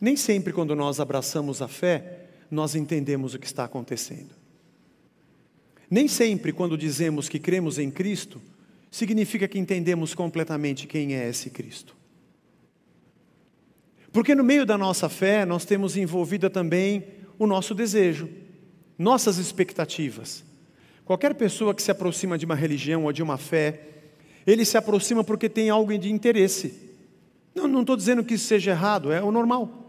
Nem sempre, quando nós abraçamos a fé, nós entendemos o que está acontecendo. Nem sempre, quando dizemos que cremos em Cristo, significa que entendemos completamente quem é esse Cristo. Porque no meio da nossa fé, nós temos envolvida também o nosso desejo, nossas expectativas. Qualquer pessoa que se aproxima de uma religião ou de uma fé, ele se aproxima porque tem algo de interesse. Não estou dizendo que isso seja errado, é o normal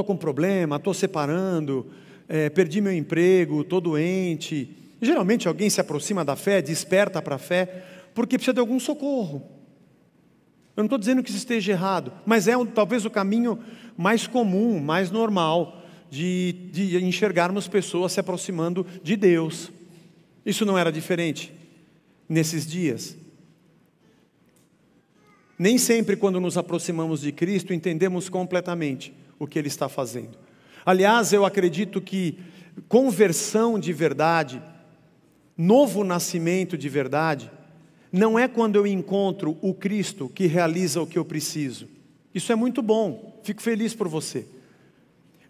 estou com problema, estou separando, é, perdi meu emprego, estou doente. Geralmente alguém se aproxima da fé, desperta para a fé, porque precisa de algum socorro. Eu não estou dizendo que isso esteja errado, mas é um, talvez o caminho mais comum, mais normal de, de enxergarmos pessoas se aproximando de Deus. Isso não era diferente nesses dias. Nem sempre, quando nos aproximamos de Cristo, entendemos completamente o que ele está fazendo. Aliás, eu acredito que conversão de verdade, novo nascimento de verdade, não é quando eu encontro o Cristo que realiza o que eu preciso. Isso é muito bom, fico feliz por você.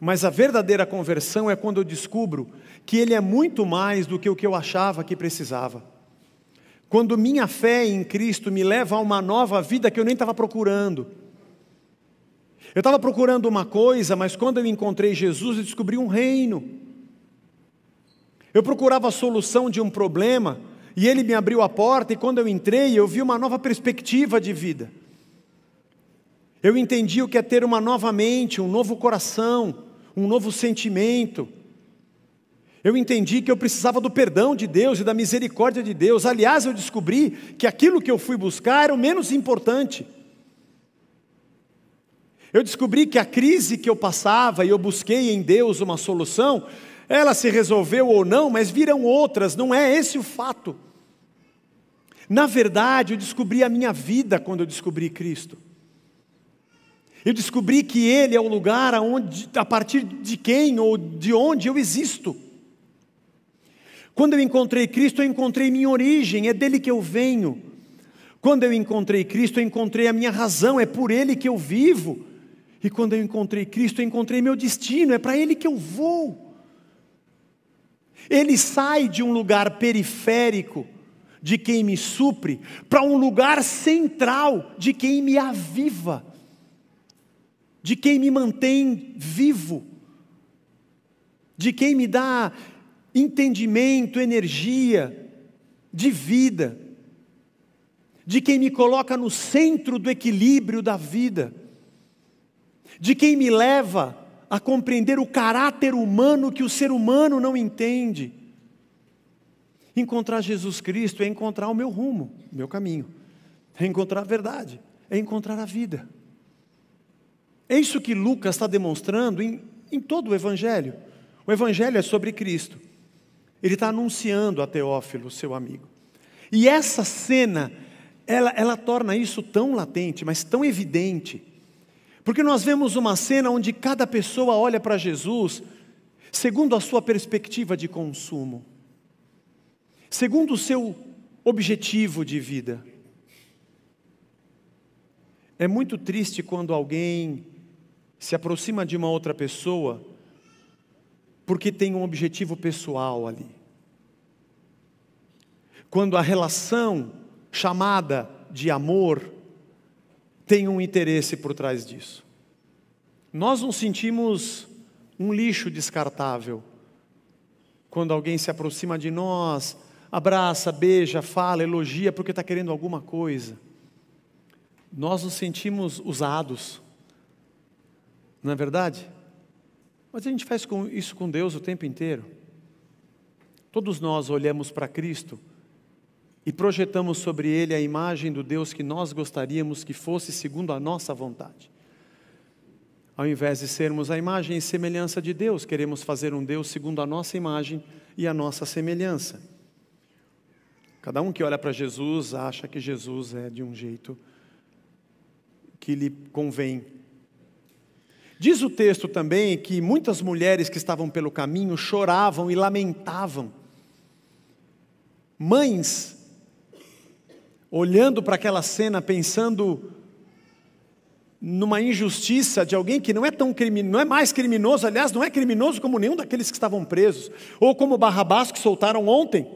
Mas a verdadeira conversão é quando eu descubro que Ele é muito mais do que o que eu achava que precisava. Quando minha fé em Cristo me leva a uma nova vida que eu nem estava procurando eu estava procurando uma coisa, mas quando eu encontrei Jesus, eu descobri um reino. Eu procurava a solução de um problema, e ele me abriu a porta, e quando eu entrei, eu vi uma nova perspectiva de vida. Eu entendi o que é ter uma nova mente, um novo coração, um novo sentimento. Eu entendi que eu precisava do perdão de Deus e da misericórdia de Deus. Aliás, eu descobri que aquilo que eu fui buscar era o menos importante. Eu descobri que a crise que eu passava e eu busquei em Deus uma solução, ela se resolveu ou não, mas viram outras, não é esse o fato. Na verdade, eu descobri a minha vida quando eu descobri Cristo. Eu descobri que Ele é o lugar aonde, a partir de quem ou de onde eu existo. Quando eu encontrei Cristo, eu encontrei minha origem, é dele que eu venho. Quando eu encontrei Cristo, eu encontrei a minha razão, é por ele que eu vivo. E quando eu encontrei Cristo, eu encontrei meu destino, é para Ele que eu vou. Ele sai de um lugar periférico, de quem me supre, para um lugar central, de quem me aviva, de quem me mantém vivo, de quem me dá entendimento, energia, de vida, de quem me coloca no centro do equilíbrio da vida de quem me leva a compreender o caráter humano que o ser humano não entende. Encontrar Jesus Cristo é encontrar o meu rumo, o meu caminho, é encontrar a verdade, é encontrar a vida. É isso que Lucas está demonstrando em, em todo o Evangelho. O Evangelho é sobre Cristo. Ele está anunciando a Teófilo, seu amigo. E essa cena, ela, ela torna isso tão latente, mas tão evidente porque nós vemos uma cena onde cada pessoa olha para Jesus segundo a sua perspectiva de consumo, segundo o seu objetivo de vida. É muito triste quando alguém se aproxima de uma outra pessoa porque tem um objetivo pessoal ali. Quando a relação chamada de amor tem um interesse por trás disso. Nós nos sentimos um lixo descartável quando alguém se aproxima de nós, abraça, beija, fala, elogia porque está querendo alguma coisa. Nós nos sentimos usados, não é verdade? Mas a gente faz isso com Deus o tempo inteiro. Todos nós olhamos para Cristo e projetamos sobre ele a imagem do Deus que nós gostaríamos que fosse segundo a nossa vontade. Ao invés de sermos a imagem e semelhança de Deus, queremos fazer um Deus segundo a nossa imagem e a nossa semelhança. Cada um que olha para Jesus acha que Jesus é de um jeito que lhe convém. Diz o texto também que muitas mulheres que estavam pelo caminho choravam e lamentavam. Mães olhando para aquela cena, pensando numa injustiça de alguém que não é tão criminoso, não é mais criminoso, aliás, não é criminoso como nenhum daqueles que estavam presos, ou como Barrabás que soltaram ontem.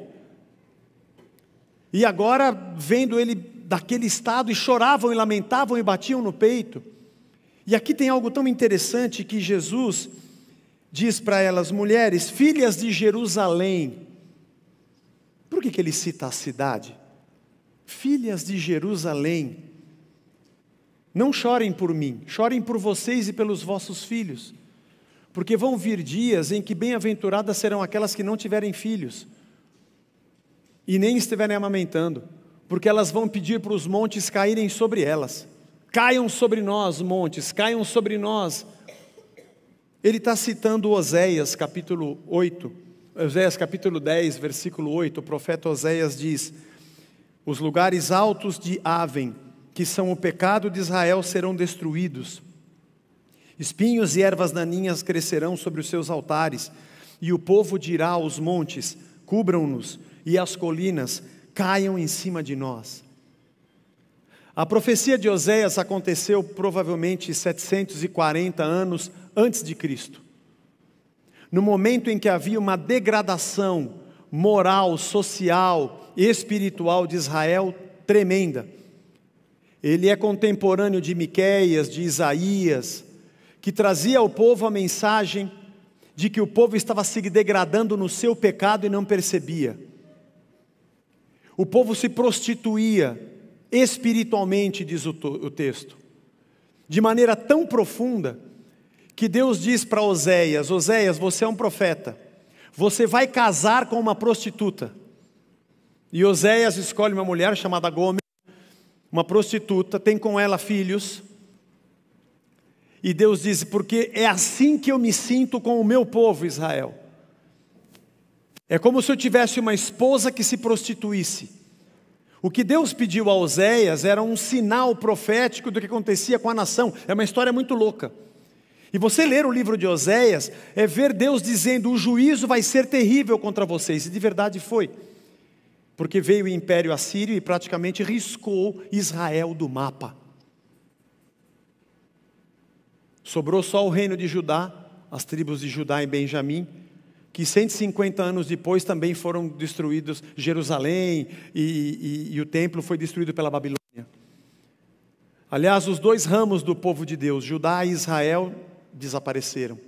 E agora, vendo ele daquele estado, e choravam e lamentavam e batiam no peito. E aqui tem algo tão interessante que Jesus diz para elas, mulheres, filhas de Jerusalém. Por que, que ele cita a cidade? Filhas de Jerusalém, não chorem por mim, chorem por vocês e pelos vossos filhos, porque vão vir dias em que bem-aventuradas serão aquelas que não tiverem filhos e nem estiverem amamentando, porque elas vão pedir para os montes caírem sobre elas. Caiam sobre nós, montes, caiam sobre nós. Ele está citando Oséias capítulo 8, Oséias capítulo 10, versículo 8, o profeta Oséias diz: os lugares altos de Aven, que são o pecado de Israel, serão destruídos. Espinhos e ervas daninhas crescerão sobre os seus altares, e o povo dirá aos montes: cubram-nos, e as colinas caiam em cima de nós. A profecia de Oséias aconteceu provavelmente 740 anos antes de Cristo. No momento em que havia uma degradação moral, social, espiritual de Israel tremenda. Ele é contemporâneo de Miqueias, de Isaías, que trazia ao povo a mensagem de que o povo estava se degradando no seu pecado e não percebia. O povo se prostituía espiritualmente, diz o, o texto, de maneira tão profunda que Deus diz para Oséias: Oséias, você é um profeta, você vai casar com uma prostituta. E Oséias escolhe uma mulher chamada Gomes, uma prostituta, tem com ela filhos. E Deus diz: Porque é assim que eu me sinto com o meu povo Israel. É como se eu tivesse uma esposa que se prostituísse. O que Deus pediu a Oséias era um sinal profético do que acontecia com a nação. É uma história muito louca. E você ler o livro de Oséias é ver Deus dizendo: o juízo vai ser terrível contra vocês. E de verdade foi porque veio o Império Assírio e praticamente riscou Israel do mapa. Sobrou só o reino de Judá, as tribos de Judá e Benjamim, que 150 anos depois também foram destruídos Jerusalém e, e, e o templo foi destruído pela Babilônia. Aliás, os dois ramos do povo de Deus, Judá e Israel, desapareceram.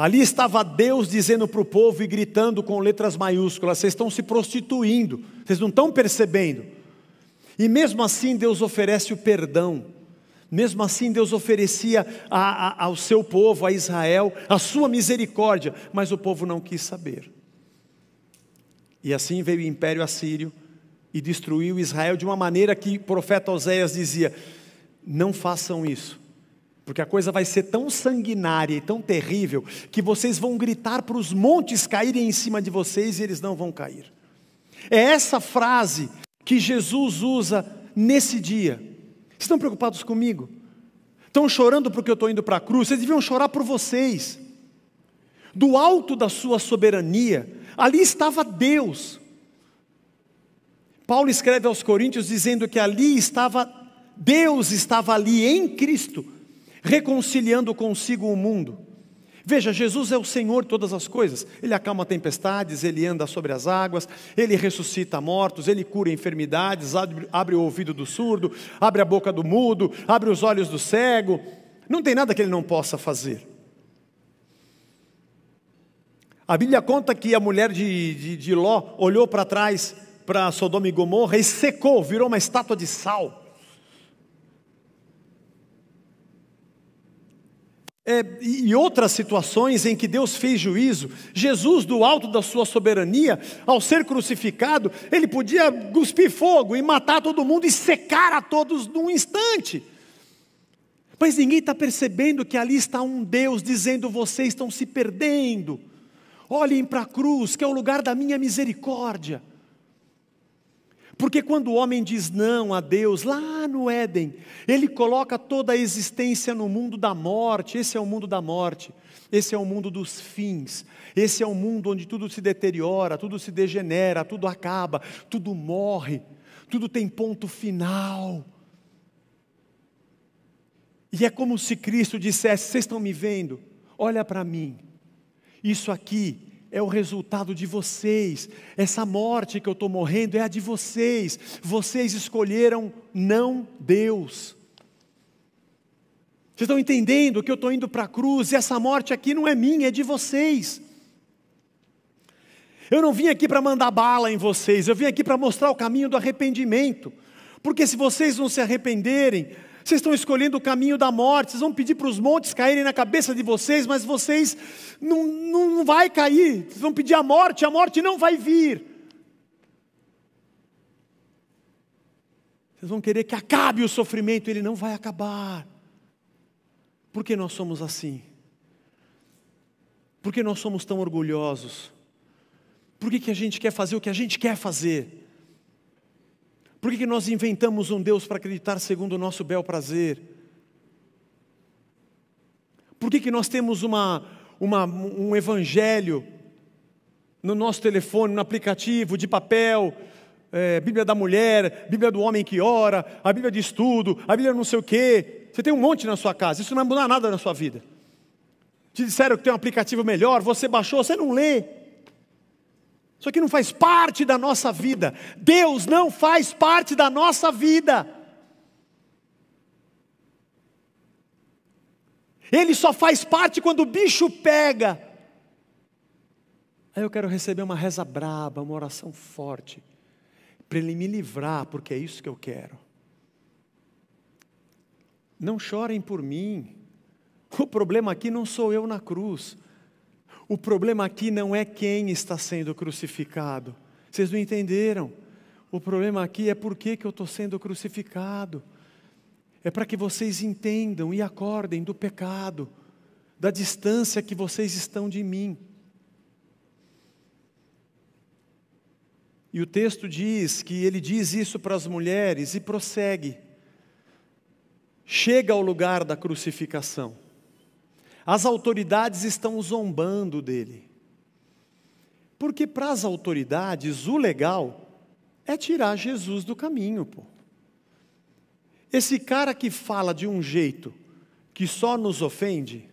Ali estava Deus dizendo para o povo e gritando com letras maiúsculas: vocês estão se prostituindo, vocês não estão percebendo. E mesmo assim, Deus oferece o perdão. Mesmo assim, Deus oferecia a, a, ao seu povo, a Israel, a sua misericórdia, mas o povo não quis saber. E assim veio o império assírio e destruiu Israel de uma maneira que o profeta Oséias dizia: Não façam isso, porque a coisa vai ser tão sanguinária e tão terrível que vocês vão gritar para os montes caírem em cima de vocês e eles não vão cair. É essa frase que Jesus usa nesse dia. Estão preocupados comigo? Estão chorando porque eu estou indo para a cruz? Vocês deviam chorar por vocês. Do alto da sua soberania, ali estava Deus. Paulo escreve aos Coríntios dizendo que ali estava, Deus estava ali em Cristo reconciliando consigo o mundo. Veja, Jesus é o Senhor de todas as coisas. Ele acalma tempestades, ele anda sobre as águas, ele ressuscita mortos, ele cura enfermidades, abre, abre o ouvido do surdo, abre a boca do mudo, abre os olhos do cego. Não tem nada que ele não possa fazer. A Bíblia conta que a mulher de, de, de Ló olhou para trás para Sodoma e Gomorra e secou, virou uma estátua de sal. é, e outras situações em que Deus fez juízo, Jesus, do alto da sua soberania, ao ser crucificado, ele podia cuspir fogo e matar todo mundo e secar a todos num instante. Mas ninguém está percebendo que ali está um Deus dizendo: vocês estão se perdendo. Olhem para a cruz, que é o lugar da minha misericórdia. Porque quando o homem diz não a Deus, lá no Éden, ele coloca toda a existência no mundo da morte. Esse é o mundo da morte, esse é o mundo dos fins, esse é o mundo onde tudo se deteriora, tudo se degenera, tudo acaba, tudo morre, tudo tem ponto final. E é como se Cristo dissesse: Vocês estão me vendo? Olha para mim, isso aqui é o resultado de vocês. Essa morte que eu estou morrendo é a de vocês. Vocês escolheram não Deus. Vocês estão entendendo que eu estou indo para a cruz e essa morte aqui não é minha, é de vocês. Eu não vim aqui para mandar bala em vocês, eu vim aqui para mostrar o caminho do arrependimento. Porque se vocês não se arrependerem, vocês estão escolhendo o caminho da morte. Vocês vão pedir para os montes caírem na cabeça de vocês, mas vocês não, não, não vai cair. Vocês vão pedir a morte, a morte não vai vir. Vocês vão querer que acabe o sofrimento, ele não vai acabar. Por que nós somos assim? Por que nós somos tão orgulhosos? Por que, que a gente quer fazer o que a gente quer fazer? Por que, que nós inventamos um Deus para acreditar segundo o nosso bel prazer? Por que, que nós temos uma, uma, um evangelho no nosso telefone, no aplicativo, de papel, é, Bíblia da mulher, Bíblia do homem que ora, a Bíblia de estudo, a Bíblia não sei o quê? Você tem um monte na sua casa, isso não vai é mudar nada na sua vida. Te disseram que tem um aplicativo melhor, você baixou, você não lê. Isso aqui não faz parte da nossa vida. Deus não faz parte da nossa vida. Ele só faz parte quando o bicho pega. Aí eu quero receber uma reza braba, uma oração forte, para ele me livrar, porque é isso que eu quero. Não chorem por mim. O problema aqui não sou eu na cruz. O problema aqui não é quem está sendo crucificado. Vocês não entenderam. O problema aqui é por que, que eu estou sendo crucificado. É para que vocês entendam e acordem do pecado, da distância que vocês estão de mim. E o texto diz que ele diz isso para as mulheres e prossegue. Chega ao lugar da crucificação. As autoridades estão zombando dele. Porque para as autoridades o legal é tirar Jesus do caminho, pô. Esse cara que fala de um jeito que só nos ofende,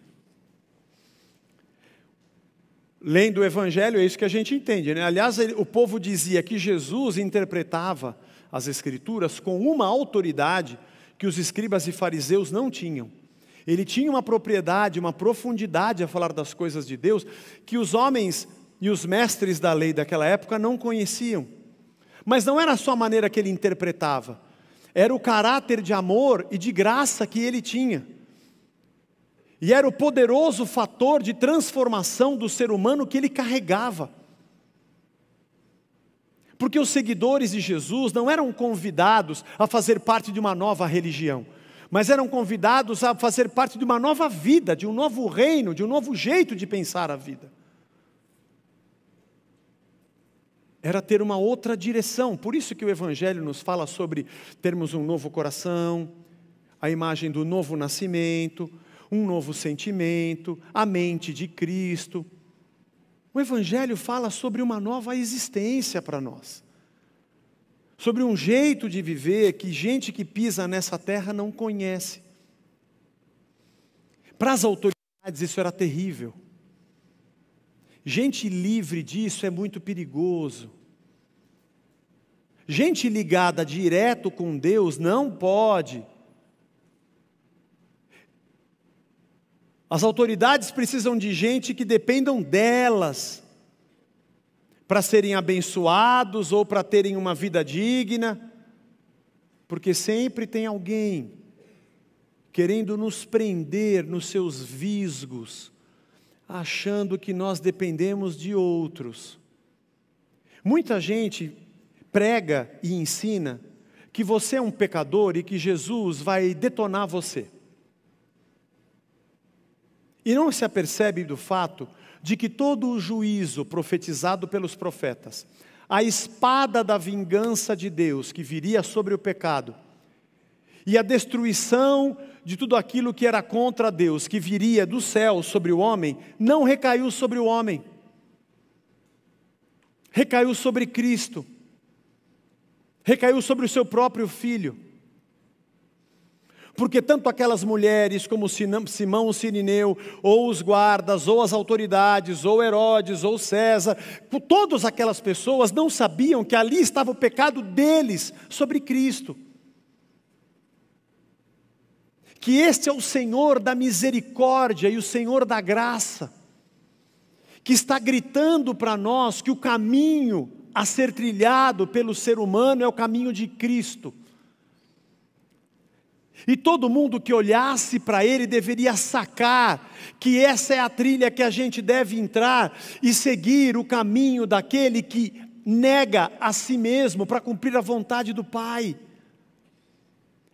lendo o Evangelho, é isso que a gente entende. Né? Aliás, o povo dizia que Jesus interpretava as Escrituras com uma autoridade que os escribas e fariseus não tinham. Ele tinha uma propriedade, uma profundidade a falar das coisas de Deus que os homens e os mestres da lei daquela época não conheciam. Mas não era só a maneira que ele interpretava, era o caráter de amor e de graça que ele tinha. E era o poderoso fator de transformação do ser humano que ele carregava. Porque os seguidores de Jesus não eram convidados a fazer parte de uma nova religião mas eram convidados a fazer parte de uma nova vida, de um novo reino, de um novo jeito de pensar a vida. Era ter uma outra direção, por isso que o Evangelho nos fala sobre termos um novo coração, a imagem do novo nascimento, um novo sentimento, a mente de Cristo. O Evangelho fala sobre uma nova existência para nós sobre um jeito de viver que gente que pisa nessa terra não conhece. Para as autoridades isso era terrível. Gente livre disso é muito perigoso. Gente ligada direto com Deus não pode. As autoridades precisam de gente que dependam delas para serem abençoados ou para terem uma vida digna, porque sempre tem alguém querendo nos prender nos seus visgos, achando que nós dependemos de outros. Muita gente prega e ensina que você é um pecador e que Jesus vai detonar você. E não se apercebe do fato de que todo o juízo profetizado pelos profetas, a espada da vingança de Deus que viria sobre o pecado, e a destruição de tudo aquilo que era contra Deus, que viria do céu sobre o homem, não recaiu sobre o homem, recaiu sobre Cristo, recaiu sobre o seu próprio filho porque tanto aquelas mulheres como Simão o Sirineu, ou os guardas, ou as autoridades, ou Herodes, ou César, todas aquelas pessoas não sabiam que ali estava o pecado deles sobre Cristo. Que este é o Senhor da misericórdia e o Senhor da graça, que está gritando para nós que o caminho a ser trilhado pelo ser humano é o caminho de Cristo e todo mundo que olhasse para ele deveria sacar que essa é a trilha que a gente deve entrar e seguir o caminho daquele que nega a si mesmo para cumprir a vontade do Pai.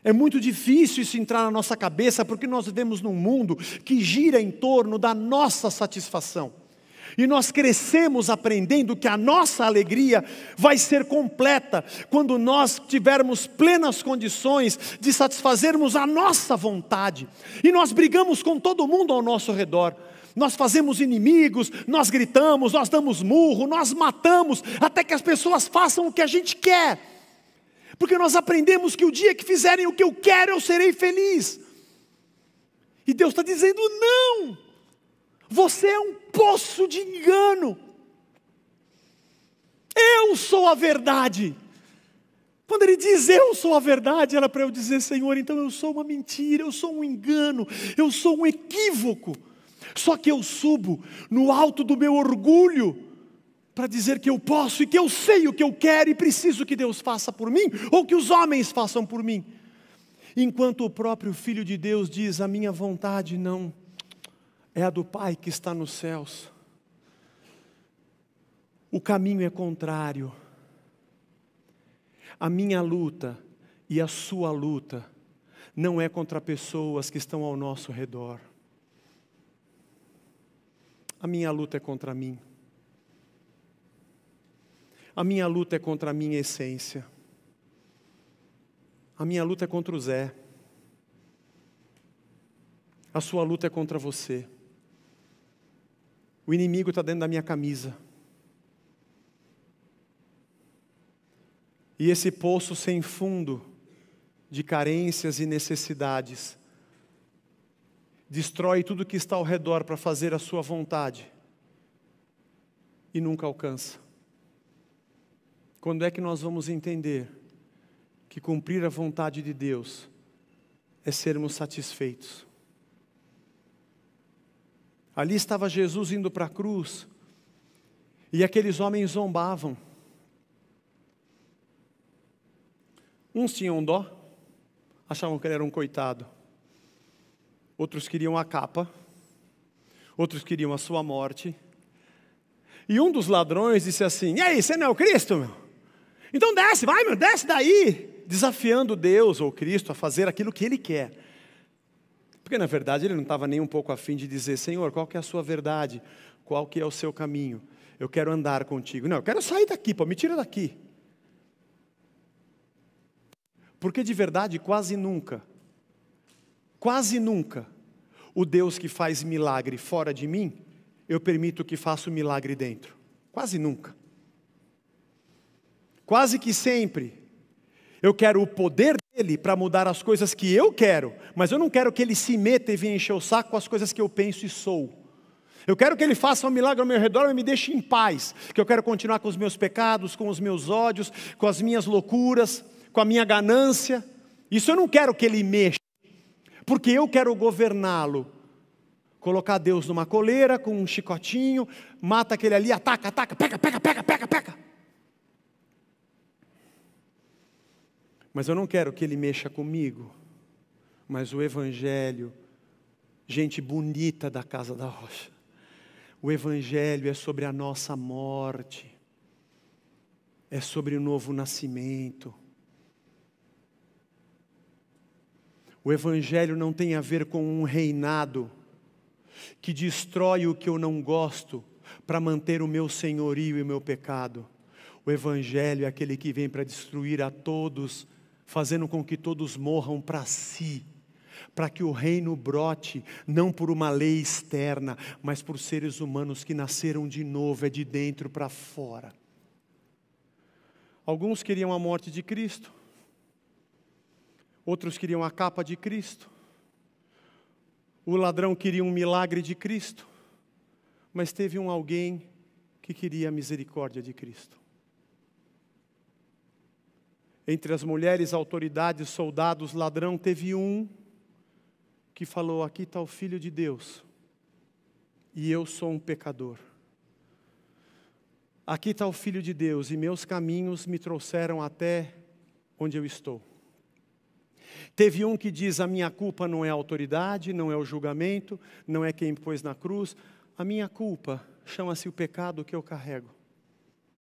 É muito difícil isso entrar na nossa cabeça porque nós vivemos num mundo que gira em torno da nossa satisfação. E nós crescemos aprendendo que a nossa alegria vai ser completa quando nós tivermos plenas condições de satisfazermos a nossa vontade. E nós brigamos com todo mundo ao nosso redor. Nós fazemos inimigos, nós gritamos, nós damos murro, nós matamos, até que as pessoas façam o que a gente quer. Porque nós aprendemos que o dia que fizerem o que eu quero, eu serei feliz. E Deus está dizendo: não! Você é um poço de engano. Eu sou a verdade. Quando ele diz eu sou a verdade, era para eu dizer, Senhor, então eu sou uma mentira, eu sou um engano, eu sou um equívoco. Só que eu subo no alto do meu orgulho para dizer que eu posso e que eu sei o que eu quero e preciso que Deus faça por mim ou que os homens façam por mim. Enquanto o próprio Filho de Deus diz: A minha vontade não é a do Pai que está nos céus. O caminho é contrário. A minha luta e a sua luta não é contra pessoas que estão ao nosso redor. A minha luta é contra mim. A minha luta é contra a minha essência. A minha luta é contra o Zé. A sua luta é contra você. O inimigo está dentro da minha camisa. E esse poço sem fundo de carências e necessidades destrói tudo que está ao redor para fazer a sua vontade e nunca alcança. Quando é que nós vamos entender que cumprir a vontade de Deus é sermos satisfeitos? Ali estava Jesus indo para a cruz, e aqueles homens zombavam. Uns tinham dó, achavam que ele era um coitado. Outros queriam a capa, outros queriam a sua morte. E um dos ladrões disse assim: E aí, você não é o Cristo, meu? Então desce, vai, meu, desce daí. Desafiando Deus ou Cristo a fazer aquilo que ele quer. Porque na verdade ele não estava nem um pouco afim de dizer, Senhor, qual que é a sua verdade? Qual que é o seu caminho? Eu quero andar contigo. Não, eu quero sair daqui, pô, me tira daqui. Porque de verdade, quase nunca, quase nunca, o Deus que faz milagre fora de mim, eu permito que faça o milagre dentro. Quase nunca. Quase que sempre eu quero o poder dele para mudar as coisas que eu quero, mas eu não quero que ele se meta e venha encher o saco com as coisas que eu penso e sou. Eu quero que ele faça um milagre ao meu redor e me deixe em paz, que eu quero continuar com os meus pecados, com os meus ódios, com as minhas loucuras, com a minha ganância. Isso eu não quero que ele mexa, porque eu quero governá-lo. Colocar Deus numa coleira com um chicotinho, mata aquele ali, ataca, ataca, pega, pega, pega, pega, pega. Mas eu não quero que ele mexa comigo. Mas o Evangelho, gente bonita da casa da rocha, o Evangelho é sobre a nossa morte, é sobre o novo nascimento. O Evangelho não tem a ver com um reinado que destrói o que eu não gosto para manter o meu senhorio e o meu pecado. O Evangelho é aquele que vem para destruir a todos fazendo com que todos morram para si, para que o reino brote, não por uma lei externa, mas por seres humanos que nasceram de novo, é de dentro para fora. Alguns queriam a morte de Cristo, outros queriam a capa de Cristo, o ladrão queria um milagre de Cristo, mas teve um alguém que queria a misericórdia de Cristo. Entre as mulheres, autoridades, soldados, ladrão, teve um que falou: Aqui está o Filho de Deus, e eu sou um pecador. Aqui está o Filho de Deus, e meus caminhos me trouxeram até onde eu estou. Teve um que diz: A minha culpa não é a autoridade, não é o julgamento, não é quem pôs na cruz. A minha culpa chama-se o pecado que eu carrego.